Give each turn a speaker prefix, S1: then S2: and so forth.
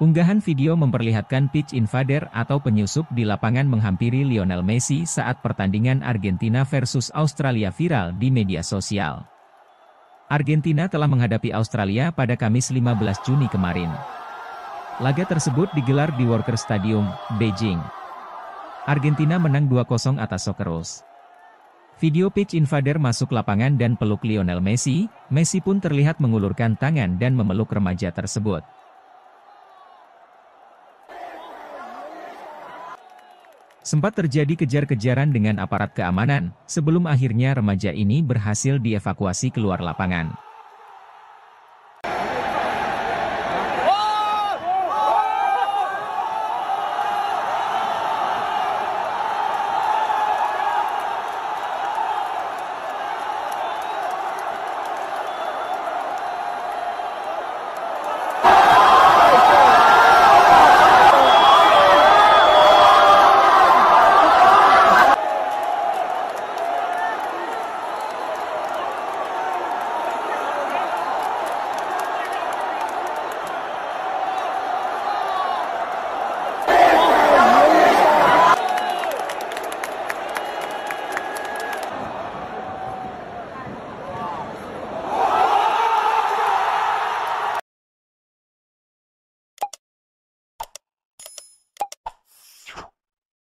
S1: Unggahan video memperlihatkan pitch invader atau penyusup di lapangan menghampiri Lionel Messi saat pertandingan Argentina versus Australia viral di media sosial. Argentina telah menghadapi Australia pada Kamis 15 Juni kemarin. Laga tersebut digelar di Worker Stadium, Beijing. Argentina menang 2-0 atas Socceroos. Video pitch invader masuk lapangan dan peluk Lionel Messi, Messi pun terlihat mengulurkan tangan dan memeluk remaja tersebut. Sempat terjadi kejar-kejaran dengan aparat keamanan, sebelum akhirnya remaja ini berhasil dievakuasi keluar lapangan.